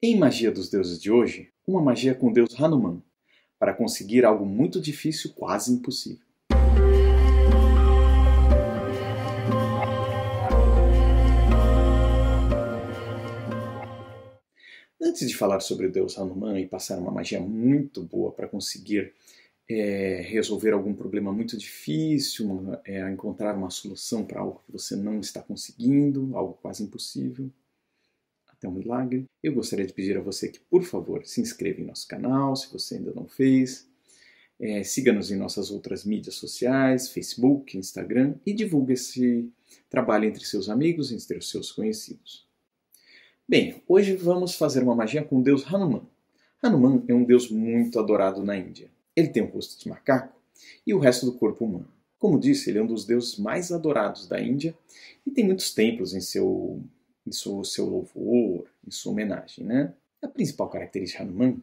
Em Magia dos Deuses de hoje, uma magia com Deus Hanuman, para conseguir algo muito difícil, quase impossível. Antes de falar sobre o Deus Hanuman e passar uma magia muito boa para conseguir é, resolver algum problema muito difícil, uma, é, encontrar uma solução para algo que você não está conseguindo, algo quase impossível, até um milagre. Eu gostaria de pedir a você que, por favor, se inscreva em nosso canal, se você ainda não fez. É, Siga-nos em nossas outras mídias sociais, Facebook, Instagram, e divulgue esse trabalho entre seus amigos, entre os seus conhecidos. Bem, hoje vamos fazer uma magia com o deus Hanuman. Hanuman é um deus muito adorado na Índia. Ele tem o rosto de macaco e o resto do corpo humano. Como disse, ele é um dos deuses mais adorados da Índia e tem muitos templos em seu em seu, seu louvor, em sua homenagem. Né? A principal característica de Hanuman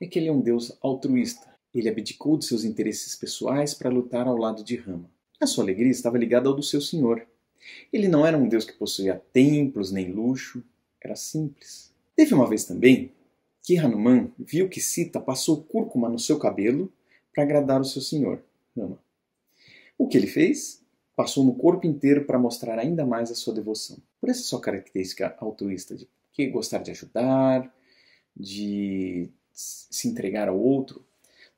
é que ele é um deus altruísta. Ele abdicou de seus interesses pessoais para lutar ao lado de Rama. A sua alegria estava ligada ao do seu senhor. Ele não era um deus que possuía templos nem luxo, era simples. Teve uma vez também que Hanuman viu que Sita passou cúrcuma no seu cabelo para agradar o seu senhor, Rama. O que ele fez? passou no corpo inteiro para mostrar ainda mais a sua devoção. Por essa sua característica altruísta de que gostar de ajudar, de se entregar ao outro.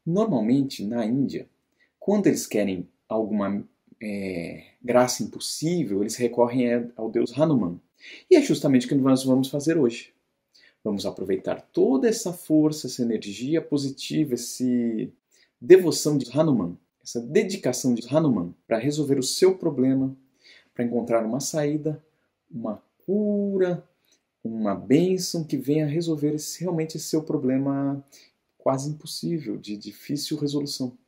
Normalmente, na Índia, quando eles querem alguma é, graça impossível, eles recorrem ao deus Hanuman. E é justamente o que nós vamos fazer hoje. Vamos aproveitar toda essa força, essa energia positiva, essa devoção de Hanuman essa dedicação de Hanuman para resolver o seu problema, para encontrar uma saída, uma cura, uma bênção que venha resolver esse, realmente esse seu problema quase impossível, de difícil resolução.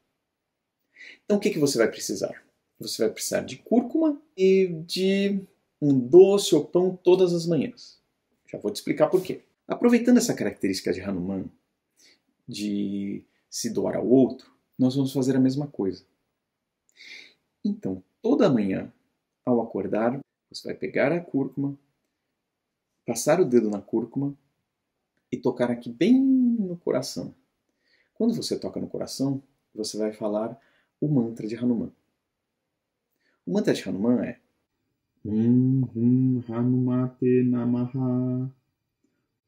Então, o que, que você vai precisar? Você vai precisar de cúrcuma e de um doce ou pão todas as manhãs. Já vou te explicar por quê. Aproveitando essa característica de Hanuman, de se doar ao outro, nós vamos fazer a mesma coisa. Então, toda manhã, ao acordar, você vai pegar a cúrcuma, passar o dedo na cúrcuma e tocar aqui bem no coração. Quando você toca no coração, você vai falar o mantra de Hanuman. O mantra de Hanuman é Om Hum Hanumate Namaha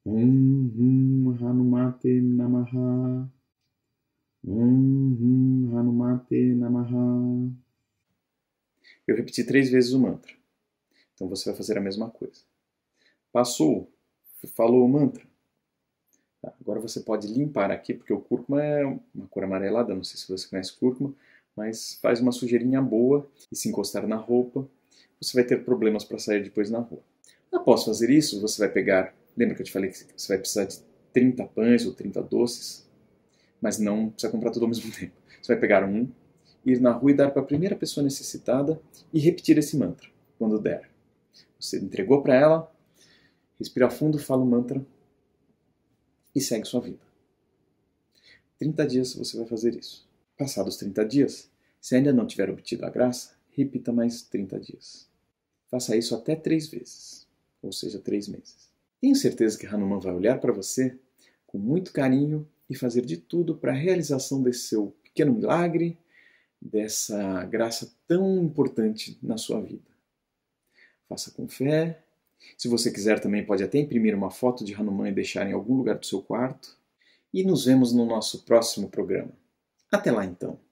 Om Hum Hanumate Namaha Om uhum. Hanumate Namaha. Eu repeti três vezes o mantra. Então você vai fazer a mesma coisa. Passou, falou o mantra. Tá, agora você pode limpar aqui, porque o cúrcuma é uma cor amarelada, não sei se você conhece cúrcuma, mas faz uma sujeirinha boa e se encostar na roupa, você vai ter problemas para sair depois na rua. Após fazer isso, você vai pegar, lembra que eu te falei que você vai precisar de 30 pães ou 30 doces? mas não precisa comprar tudo ao mesmo tempo. Você vai pegar um, ir na rua e dar para a primeira pessoa necessitada e repetir esse mantra quando der. Você entregou para ela, respira fundo, fala o mantra e segue sua vida. 30 dias você vai fazer isso. Passados 30 dias, se ainda não tiver obtido a graça, repita mais 30 dias. Faça isso até três vezes, ou seja, três meses. Tenho certeza que Hanuman vai olhar para você com muito carinho e fazer de tudo para a realização desse seu pequeno milagre, dessa graça tão importante na sua vida. Faça com fé. Se você quiser também pode até imprimir uma foto de Hanuman e deixar em algum lugar do seu quarto. E nos vemos no nosso próximo programa. Até lá então.